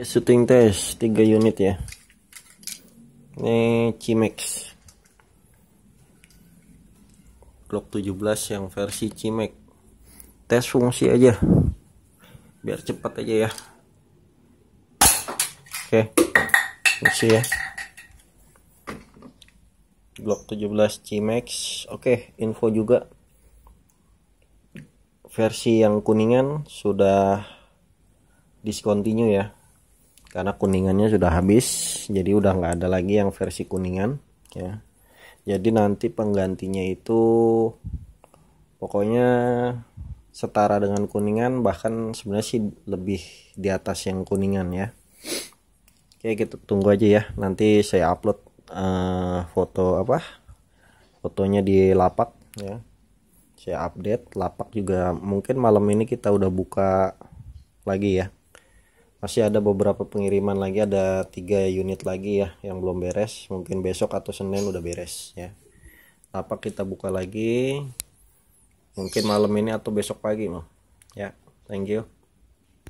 shooting test 3 unit ya ini Cimex Glock 17 yang versi Cimex tes fungsi aja biar cepat aja ya oke fungsi ya Glock 17 Cimex oke info juga versi yang kuningan sudah discontinue ya karena kuningannya sudah habis jadi udah nggak ada lagi yang versi kuningan ya jadi nanti penggantinya itu pokoknya setara dengan kuningan bahkan sebenarnya sih lebih di atas yang kuningan ya oke kita tunggu aja ya nanti saya upload uh, foto apa fotonya di lapak ya saya update lapak juga mungkin malam ini kita udah buka lagi ya masih ada beberapa pengiriman lagi ada tiga unit lagi ya yang belum beres mungkin besok atau Senin udah beres ya apa kita buka lagi mungkin malam ini atau besok pagi mau ya thank you